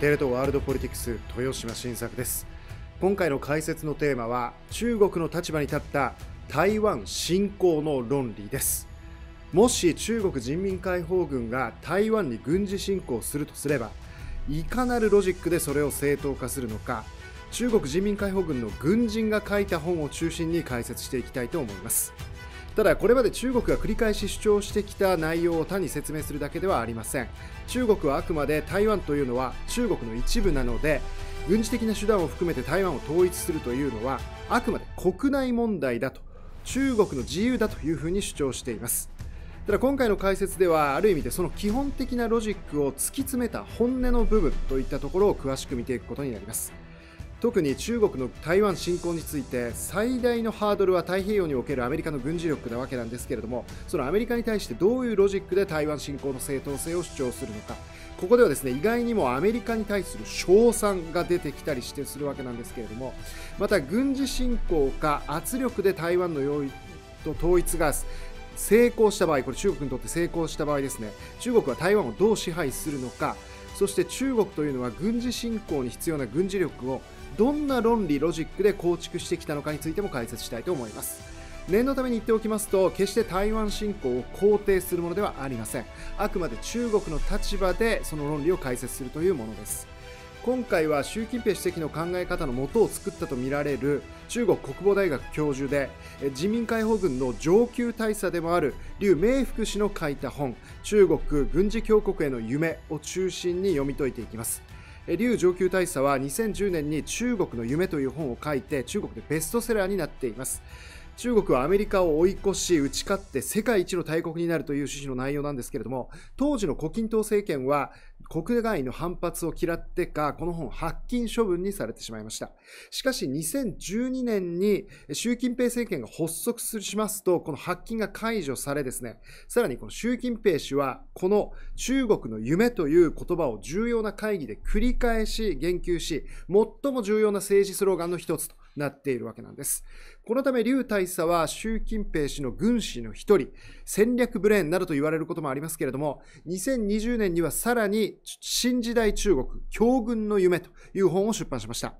テレ東ワールドポリティクス豊島晋作です今回の解説のテーマは中国の立場に立った台湾侵攻の論理ですもし中国人民解放軍が台湾に軍事侵攻するとすればいかなるロジックでそれを正当化するのか中国人民解放軍の軍人が書いた本を中心に解説していきたいと思いますただこれまで中国が繰り返し主張してきた内容を単に説明するだけではありません中国はあくまで台湾というのは中国の一部なので軍事的な手段を含めて台湾を統一するというのはあくまで国内問題だと中国の自由だというふうに主張していますただ今回の解説ではある意味でその基本的なロジックを突き詰めた本音の部分といったところを詳しく見ていくことになります特に中国の台湾侵攻について最大のハードルは太平洋におけるアメリカの軍事力なわけなんですけれどもそのアメリカに対してどういうロジックで台湾侵攻の正当性を主張するのかここではですね意外にもアメリカに対する称賛が出てきたりしてするわけなんですけれどもまた軍事侵攻か圧力で台湾の用意と統一が成功した場合これ中国にとって成功した場合ですね中国は台湾をどう支配するのかそして中国というのは軍事侵攻に必要な軍事力をどんな論理ロジックで構築してきたのかについても解説したいと思います念のために言っておきますと決して台湾侵攻を肯定するものではありませんあくまで中国の立場でその論理を解説するというものです今回は習近平主席の考え方のもとを作ったとみられる中国国防大学教授で人民解放軍の上級大佐でもある劉明福氏の書いた本「中国軍事強国への夢」を中心に読み解いていきます。劉上級大佐は2010年に中国の夢という本を書いて中国でベストセラーになっています中国はアメリカを追い越し打ち勝って世界一の大国になるという趣旨の内容なんですけれども当時の胡錦涛政権は国外の反発を嫌ってか、この本発禁処分にされてしまいました。しかし2012年に習近平政権が発足しますと、この発禁が解除されですね、さらにこの習近平氏は、この中国の夢という言葉を重要な会議で繰り返し言及し、最も重要な政治スローガンの一つとなっているわけなんです。このため劉大佐は習近平氏の軍師の一人、戦略ブレーンなどと言われることもありますけれども、2020年にはさらに新時代中国、強軍の夢という本を出版しました。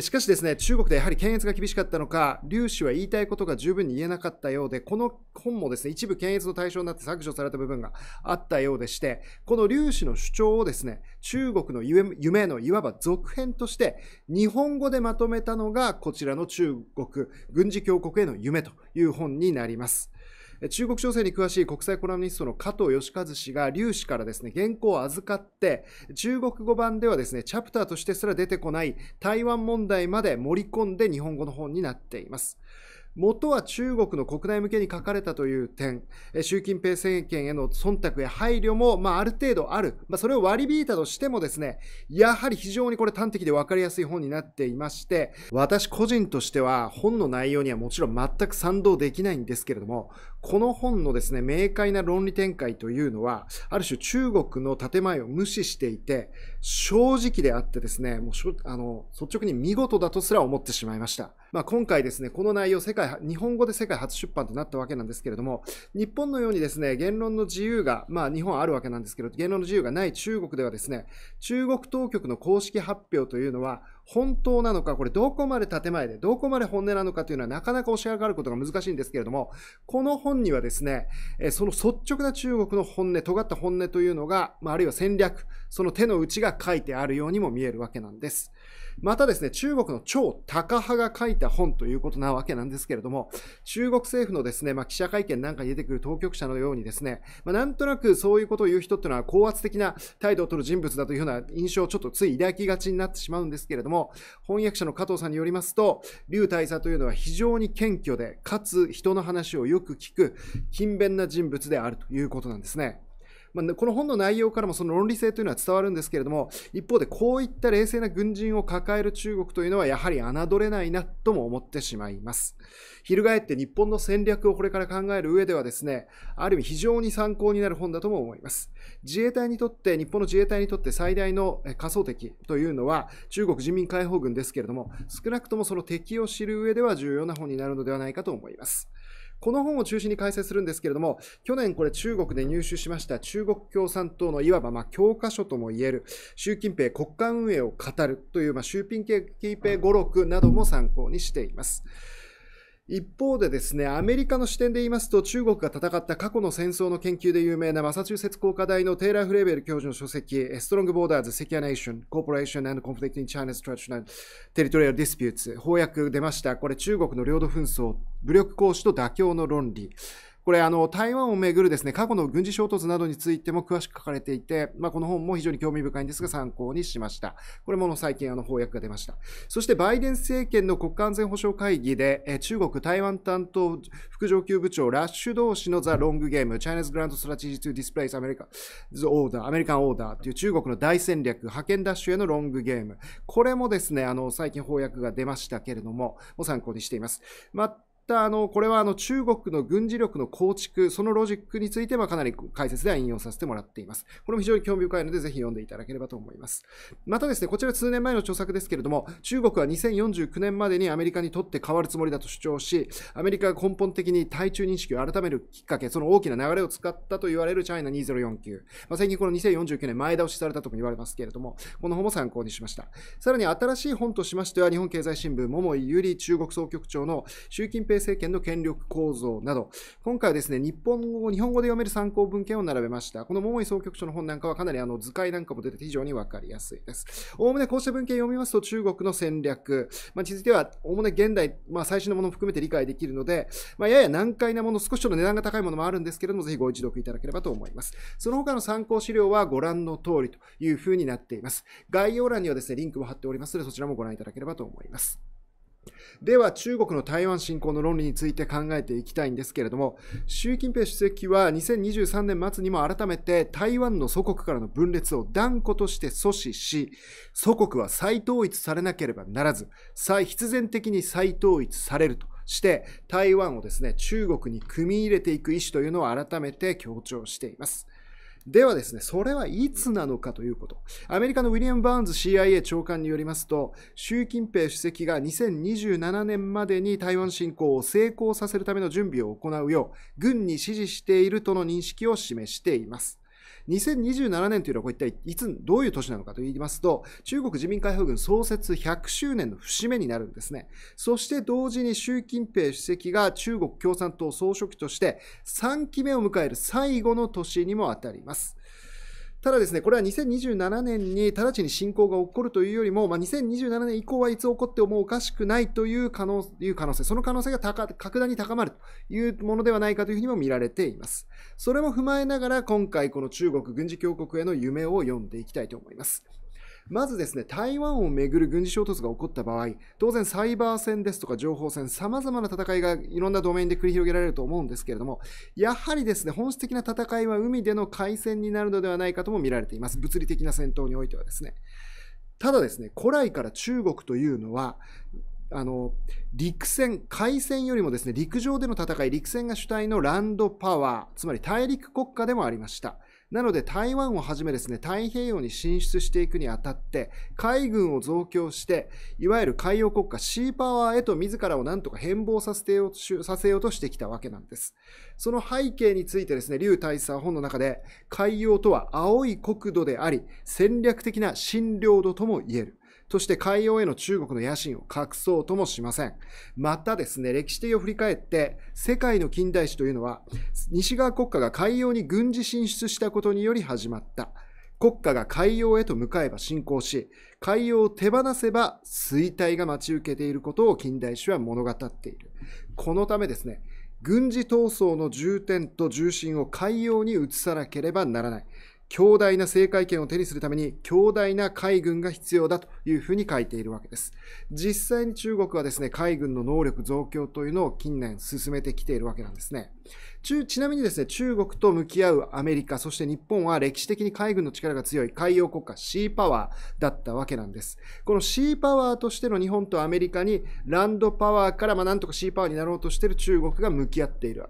しかしですね、中国でやはり検閲が厳しかったのか、劉氏は言いたいことが十分に言えなかったようで、この本もですね、一部検閲の対象になって削除された部分があったようでして、この劉氏の主張をですね、中国の夢のいわば続編として、日本語でまとめたのがこちらの中国軍軍事強国への夢という本になります。中国情勢に詳しい国際コラムニストの加藤義和氏が劉氏からですね原稿を預かって中国語版ではですねチャプターとしてすら出てこない台湾問題まで盛り込んで日本語の本になっています元は中国の国内向けに書かれたという点、習近平政権への忖度や配慮も、まあ、ある程度ある、まあ、それを割り引いたとしてもですね、やはり非常にこれ端的で分かりやすい本になっていまして、私個人としては本の内容にはもちろん全く賛同できないんですけれども、この本のですね、明快な論理展開というのは、ある種中国の建前を無視していて、正直であってですね、もうあの率直に見事だとすら思ってしまいました。まあ、今回ですね、この内容、世界、日本語で世界初出版となったわけなんですけれども、日本のようにですね、言論の自由が、まあ、日本はあるわけなんですけど、言論の自由がない中国ではですね、中国当局の公式発表というのは、本当なのか、これどこまで建前で、どこまで本音なのかというのはなかなか押し上がることが難しいんですけれども、この本にはですね、その率直な中国の本音、尖った本音というのが、あるいは戦略、その手の内が書いてあるようにも見えるわけなんです。またですね、中国の超高派が書いた本ということなわけなんですけれども、中国政府のですね、まあ、記者会見なんかに出てくる当局者のようにですね、まあ、なんとなくそういうことを言う人っていうのは高圧的な態度を取る人物だというような印象をちょっとつい抱きがちになってしまうんですけれども、翻訳者の加藤さんによりますと、劉大佐というのは非常に謙虚で、かつ人の話をよく聞く、勤勉な人物であるということなんですね。まあ、この本の内容からもその論理性というのは伝わるんですけれども、一方でこういった冷静な軍人を抱える中国というのはやはり侮れないなとも思ってしまいます。翻って日本の戦略をこれから考える上ではですね、ある意味非常に参考になる本だとも思います。自衛隊にとって、日本の自衛隊にとって最大の仮想敵というのは中国人民解放軍ですけれども、少なくともその敵を知る上では重要な本になるのではないかと思います。この本を中心に解説するんですけれども、去年これ中国で入手しました中国共産党のいわばま教科書ともいえる習近平国家運営を語るというま習近平語録なども参考にしています。一方でですね、アメリカの視点で言いますと、中国が戦った過去の戦争の研究で有名なマサチューセッツ工科大のテイラー・フレーベル教授の書籍、Strong Borders, Secure Nation, Corporation and Conflict in China's Traditional Territorial Disputes、翻訳出ました。これ中国の領土紛争、武力行使と妥協の論理。これあの台湾をめぐるですね過去の軍事衝突などについても詳しく書かれていて、まあ、この本も非常に興味深いんですが参考にしましたこれも最近あの翻訳が出ましたそしてバイデン政権の国家安全保障会議で中国台湾担当副上級部長ラッシュ同士のザ・ロングゲームチャイナズ・グランド・ストラテ r a t e g y to Displace a m ー、r i c a o r d e という中国の大戦略派遣ダッシュへのロングゲームこれもですねあの最近翻訳が出ましたけれどもも参考にしていますまったあのこれはあの中国の軍事力の構築、そのロジックについてはかなり解説では引用させてもらっています。これも非常に興味深いので、ぜひ読んでいただければと思います。またですね、こちら数年前の著作ですけれども、中国は2049年までにアメリカにとって変わるつもりだと主張し、アメリカが根本的に対中認識を改めるきっかけ、その大きな流れを使ったと言われるチャイナ2049。まあ、最近この2049年前倒しされたとも言われますけれども、この本も参考にしました。さらに新しい本としましては、日本経済新聞、桃井ゆり中国総局長の習近平政権の権力構造など、今回はですね、日本語日本語で読める参考文献を並べました。この桃井総局長の本なんかはかなりあの図解なんかも出て非常にわかりやすいです。おおむねこうした文献を読みますと中国の戦略、まあ、いてはおおむね現代、まあ、最新のものも含めて理解できるので、まあ、やや難解なもの、少しちょっと値段が高いものもあるんですけれども、ぜひご一読いただければと思います。その他の参考資料はご覧の通りというふうになっています。概要欄にはですね、リンクも貼っておりますので、そちらもご覧いただければと思います。では中国の台湾侵攻の論理について考えていきたいんですけれども習近平主席は2023年末にも改めて台湾の祖国からの分裂を断固として阻止し祖国は再統一されなければならず必然的に再統一されるとして台湾をですね中国に組み入れていく意思というのを改めて強調しています。ではですね、それはいつなのかということ。アメリカのウィリアム・バーンズ CIA 長官によりますと、習近平主席が2027年までに台湾侵攻を成功させるための準備を行うよう、軍に指示しているとの認識を示しています。2027年というのはこういったいつ、どういう年なのかと言いますと、中国人民解放軍創設100周年の節目になるんですね。そして同時に習近平主席が中国共産党総書記として3期目を迎える最後の年にもあたります。ただですね、これは2027年に直ちに侵攻が起こるというよりも、まあ、2027年以降はいつ起こってもおかしくないという可能いう可能性、その可能性が格段に高まるというものではないかというふうにも見られています。それも踏まえながら、今回この中国軍事強国への夢を読んでいきたいと思います。まずですね、台湾をめぐる軍事衝突が起こった場合、当然サイバー戦ですとか情報戦、様々な戦いがいろんなドメインで繰り広げられると思うんですけれども、やはりですね、本質的な戦いは海での海戦になるのではないかとも見られています。物理的な戦闘においてはですね。ただですね、古来から中国というのは、あの陸戦、海戦よりもですね陸上での戦い、陸戦が主体のランドパワー、つまり大陸国家でもありました。なので台湾をはじめですね、太平洋に進出していくにあたって、海軍を増強して、いわゆる海洋国家シーパワーへと自らをなんとか変貌させてよさせようとしてきたわけなんです。その背景についてですね、劉大佐は本の中で、海洋とは青い国土であり、戦略的な診療度とも言える。そして海洋への中国の野心を隠そうともしません。またですね、歴史的を振り返って、世界の近代史というのは、西側国家が海洋に軍事進出したことにより始まった。国家が海洋へと向かえば侵攻し、海洋を手放せば衰退が待ち受けていることを近代史は物語っている。このためですね、軍事闘争の重点と重心を海洋に移さなければならない。強大な政界権を手にするために強大な海軍が必要だというふうに書いているわけです。実際に中国はですね、海軍の能力増強というのを近年進めてきているわけなんですね。ちなみにですね、中国と向き合うアメリカ、そして日本は歴史的に海軍の力が強い海洋国家シーパワーだったわけなんです。このシーパワーとしての日本とアメリカにランドパワーからまあなんとかシーパワーになろうとしている中国が向き合っている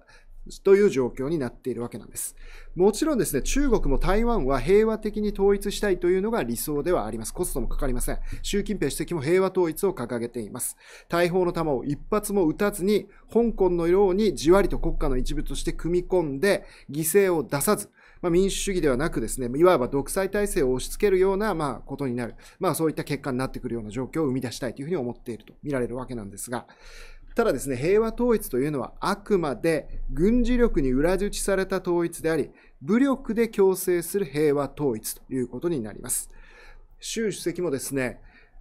という状況になっているわけなんです。もちろんですね、中国も台湾は平和的に統一したいというのが理想ではあります。コストもかかりません。習近平主席も平和統一を掲げています。大砲の弾を一発も撃たずに、香港のようにじわりと国家の一部として組み込んで、犠牲を出さず、まあ、民主主義ではなくですね、いわば独裁体制を押し付けるような、まあ、ことになる、まあ、そういった結果になってくるような状況を生み出したいというふうに思っていると見られるわけなんですが、ただですね、平和統一というのはあくまで軍事力に裏打ちされた統一であり、武力で強制する平和統一ということになります。習主席もですね、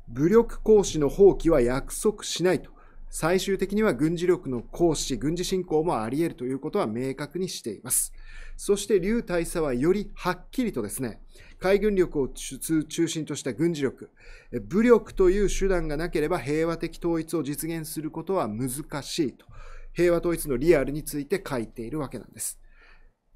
武力行使の放棄は約束しないと、最終的には軍事力の行使、軍事侵攻もあり得るということは明確にしています。そして、劉大佐はよりはっきりとですね、海軍力を中心とした軍事力、武力という手段がなければ平和的統一を実現することは難しいと、平和統一のリアルについて書いているわけなんです。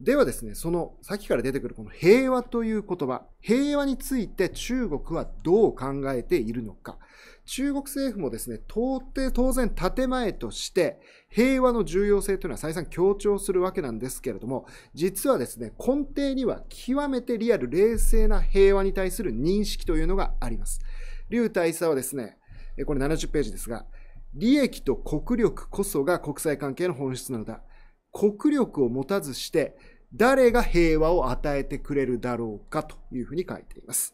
ではですね、そのさっきから出てくるこの平和という言葉、平和について中国はどう考えているのか。中国政府もですね、到底当然建前として平和の重要性というのは再三強調するわけなんですけれども、実はですね、根底には極めてリアル冷静な平和に対する認識というのがあります。劉大佐はですね、これ70ページですが、利益と国力こそが国際関係の本質なのだ。国力を持たずして誰が平和を与えてくれるだろうかというふうに書いています。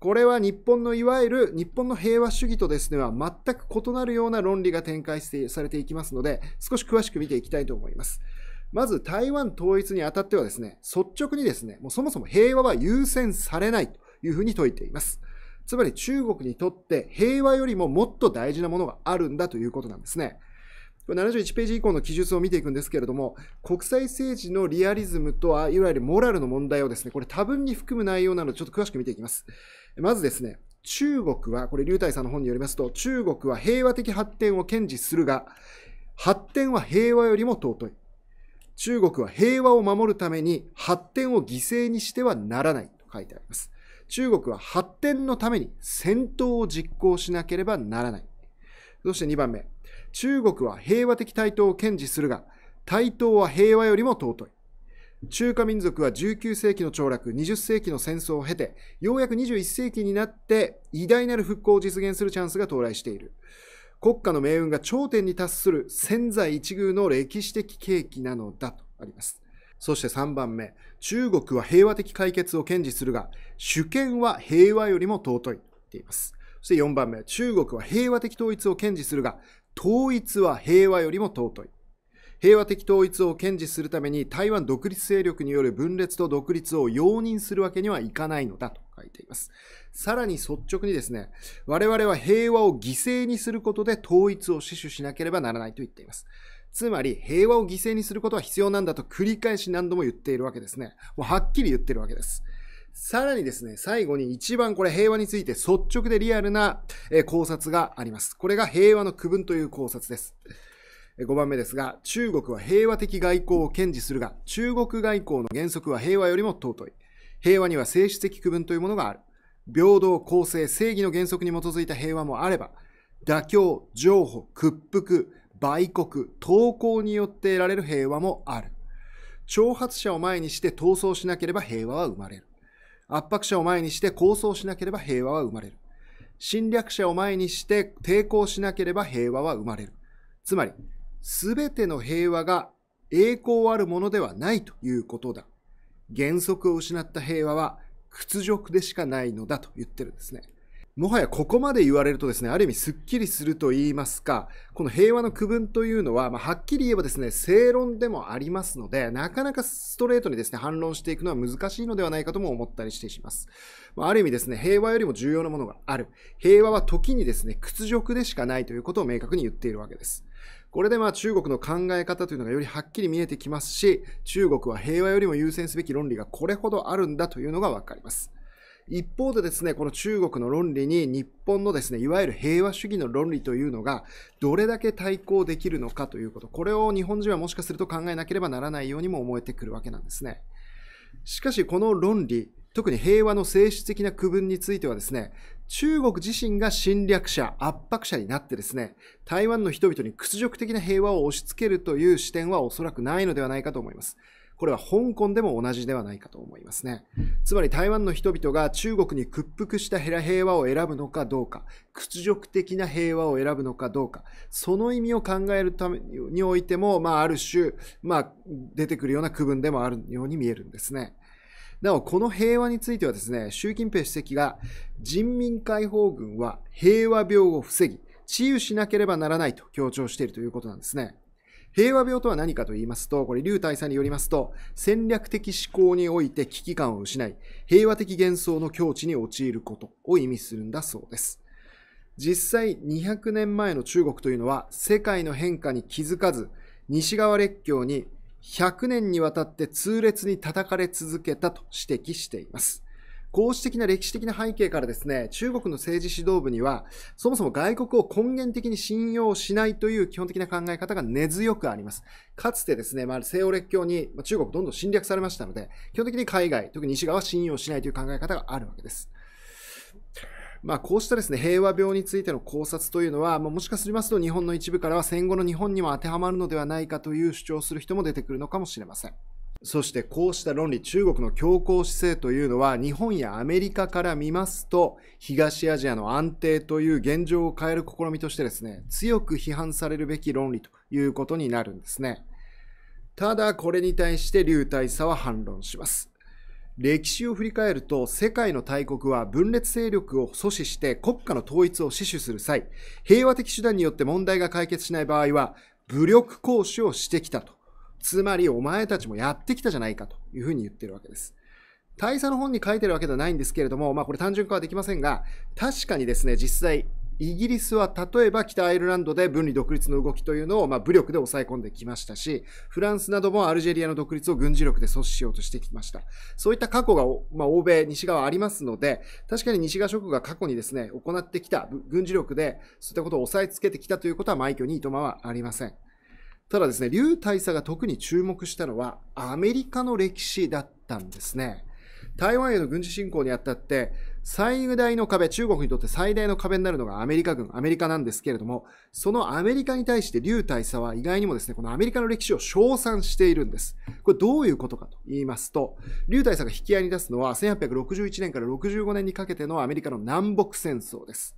これは日本のいわゆる日本の平和主義とですねは全く異なるような論理が展開してされていきますので少し詳しく見ていきたいと思います。まず台湾統一にあたってはですね率直にですねもうそもそも平和は優先されないというふうに説いています。つまり中国にとって平和よりももっと大事なものがあるんだということなんですね。71ページ以降の記述を見ていくんですけれども、国際政治のリアリズムとは、いわゆるモラルの問題をですね、これ多分に含む内容なので、ちょっと詳しく見ていきます。まずですね、中国は、これ、劉大さんの本によりますと、中国は平和的発展を堅持するが、発展は平和よりも尊い。中国は平和を守るために発展を犠牲にしてはならないと書いてあります。中国は発展のために戦闘を実行しなければならない。そして2番目。中国は平和的対等を堅持するが、対等は平和よりも尊い。中華民族は19世紀の凋落、20世紀の戦争を経て、ようやく21世紀になって偉大なる復興を実現するチャンスが到来している。国家の命運が頂点に達する千載一遇の歴史的契機なのだとあります。そして3番目、中国は平和的解決を堅持するが、主権は平和よりも尊いと言っています。そして4番目、中国は平和的統一を堅持するが、統一は平和よりも尊い。平和的統一を堅持するために台湾独立勢力による分裂と独立を容認するわけにはいかないのだと書いています。さらに率直にですね、我々は平和を犠牲にすることで統一を死守しなければならないと言っています。つまり平和を犠牲にすることは必要なんだと繰り返し何度も言っているわけですね。もうはっきり言ってるわけです。さらにですね、最後に一番これ平和について率直でリアルな考察があります。これが平和の区分という考察です。5番目ですが、中国は平和的外交を堅持するが、中国外交の原則は平和よりも尊い。平和には性質的区分というものがある。平等、公正、正義の原則に基づいた平和もあれば、妥協、譲歩、屈服、売国、投降によって得られる平和もある。挑発者を前にして闘争しなければ平和は生まれる。圧迫者を前にして抗争しなければ平和は生まれる。侵略者を前にして抵抗しなければ平和は生まれる。つまり、すべての平和が栄光あるものではないということだ。原則を失った平和は屈辱でしかないのだと言ってるんですね。もはやここまで言われるとですね、ある意味すっきりすると言いますか、この平和の区分というのは、まあ、はっきり言えばですね、正論でもありますので、なかなかストレートにですね、反論していくのは難しいのではないかとも思ったりしてします。まあ、ある意味ですね、平和よりも重要なものがある。平和は時にですね、屈辱でしかないということを明確に言っているわけです。これでまあ中国の考え方というのがよりはっきり見えてきますし、中国は平和よりも優先すべき論理がこれほどあるんだというのがわかります。一方でですね、この中国の論理に日本のですね、いわゆる平和主義の論理というのが、どれだけ対抗できるのかということ、これを日本人はもしかすると考えなければならないようにも思えてくるわけなんですね。しかし、この論理、特に平和の性質的な区分についてはですね、中国自身が侵略者、圧迫者になってですね、台湾の人々に屈辱的な平和を押し付けるという視点はおそらくないのではないかと思います。これは香港でも同じではないかと思いますね。つまり台湾の人々が中国に屈服した平和を選ぶのかどうか、屈辱的な平和を選ぶのかどうか、その意味を考えるためにおいても、まあ、ある種、まあ、出てくるような区分でもあるように見えるんですね。なお、この平和についてはですね、習近平主席が人民解放軍は平和病を防ぎ、治癒しなければならないと強調しているということなんですね。平和病とは何かと言いますと、これ、劉大さんによりますと、戦略的思考において危機感を失い、平和的幻想の境地に陥ることを意味するんだそうです。実際、200年前の中国というのは、世界の変化に気づかず、西側列強に100年にわたって痛烈に叩かれ続けたと指摘しています。こう的な歴史的な背景からですね、中国の政治指導部には、そもそも外国を根源的に信用しないという基本的な考え方が根強くあります。かつてですね、まあ、西欧列強に中国どんどん侵略されましたので、基本的に海外、特に西側は信用しないという考え方があるわけです。まあ、こうしたですね平和病についての考察というのは、まあ、もしかすると日本の一部からは戦後の日本にも当てはまるのではないかという主張する人も出てくるのかもしれません。そしてこうした論理、中国の強硬姿勢というのは日本やアメリカから見ますと東アジアの安定という現状を変える試みとしてですね、強く批判されるべき論理ということになるんですね。ただこれに対して流体佐は反論します。歴史を振り返ると世界の大国は分裂勢力を阻止して国家の統一を死守する際、平和的手段によって問題が解決しない場合は武力行使をしてきたと。つまりお前たちもやってきたじゃないかというふうに言ってるわけです。大佐の本に書いてるわけではないんですけれども、まあこれ単純化はできませんが、確かにですね、実際、イギリスは例えば北アイルランドで分離独立の動きというのをま武力で抑え込んできましたし、フランスなどもアルジェリアの独立を軍事力で阻止しようとしてきました。そういった過去が、ま欧米、西側ありますので、確かに西側諸国が過去にですね、行ってきた軍事力でそういったことを抑えつけてきたということは、枚挙にいとまはありません。ただですね、劉大佐が特に注目したのはアメリカの歴史だったんですね。台湾への軍事侵攻にあたって、最大の壁、中国にとって最大の壁になるのがアメリカ軍、アメリカなんですけれども、そのアメリカに対して劉大佐は意外にもですね、このアメリカの歴史を称賛しているんです。これどういうことかと言いますと、劉大佐が引き合いに出すのは1861年から65年にかけてのアメリカの南北戦争です。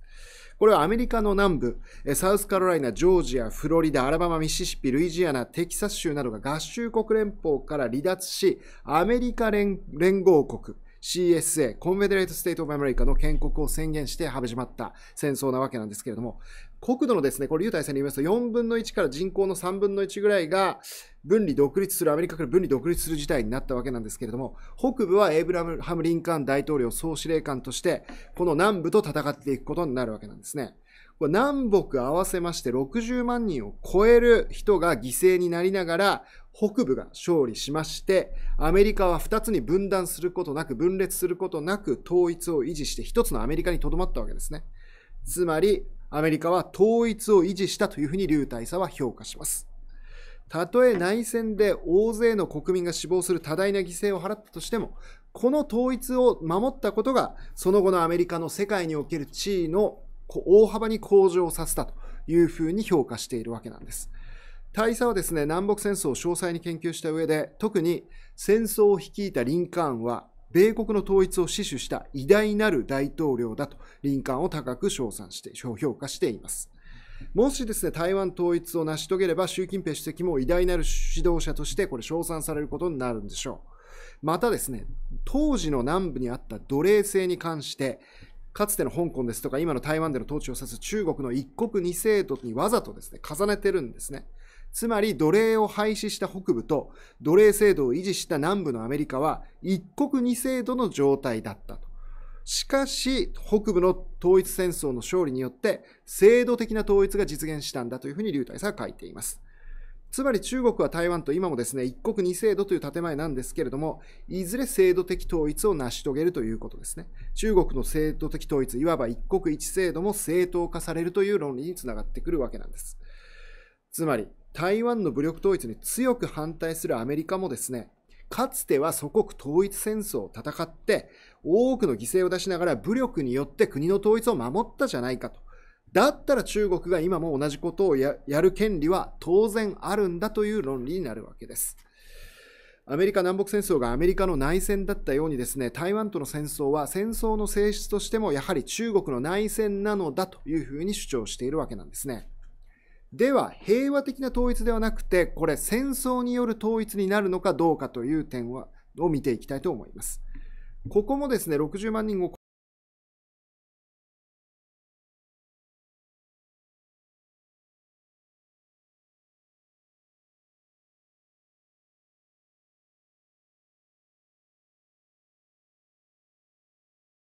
これはアメリカの南部、サウスカロライナ、ジョージア、フロリダ、アラバマ、ミシシッピ、ルイジアナ、テキサス州などが合衆国連邦から離脱し、アメリカ連合国、CSA、コンフェデレート・ステート・オブ・アメリカの建国を宣言して始まった戦争なわけなんですけれども、国土のですね、これ、優待さんに言いますと、4分の1から人口の3分の1ぐらいが分離独立する、アメリカから分離独立する事態になったわけなんですけれども、北部はエイブラハム・リンカーン大統領総司令官として、この南部と戦っていくことになるわけなんですね。これ南北合わせまして60万人を超える人が犠牲になりながら、北部が勝利しまして、アメリカは2つに分断することなく、分裂することなく、統一を維持して1つのアメリカにとどまったわけですね。つまり、アメリカは統一を維持したというふうに劉大佐は評価します。たとえ内戦で大勢の国民が死亡する多大な犠牲を払ったとしても、この統一を守ったことが、その後のアメリカの世界における地位の大幅に向上させたというふうに評価しているわけなんです。大佐はですね、南北戦争を詳細に研究した上で、特に戦争を率いたリンカーンは、米国の統一を死守した偉大なる大統領だと林間を高く称賛して評価しています。もしですね台湾統一を成し遂げれば習近平主席も偉大なる指導者としてこれ称賛されることになるんでしょう。またですね当時の南部にあった奴隷制に関してかつての香港ですとか今の台湾での統治を指す中国の一国二制度にわざとですね重ねてるんですね。つまり奴隷を廃止した北部と奴隷制度を維持した南部のアメリカは一国二制度の状態だったと。しかし、北部の統一戦争の勝利によって制度的な統一が実現したんだというふうに劉大佐は書いています。つまり中国は台湾と今もですね、一国二制度という建前なんですけれども、いずれ制度的統一を成し遂げるということですね。中国の制度的統一、いわば一国一制度も正当化されるという論理につながってくるわけなんです。つまり、台湾の武力統一に強く反対するアメリカもですね、かつては祖国統一戦争を戦って、多くの犠牲を出しながら武力によって国の統一を守ったじゃないかと。だったら中国が今も同じことをやる権利は当然あるんだという論理になるわけです。アメリカ南北戦争がアメリカの内戦だったようにですね、台湾との戦争は戦争の性質としてもやはり中国の内戦なのだというふうに主張しているわけなんですね。では平和的な統一ではなくてこれ戦争による統一になるのかどうかという点はを見ていきたいと思います。ここもですね60万人を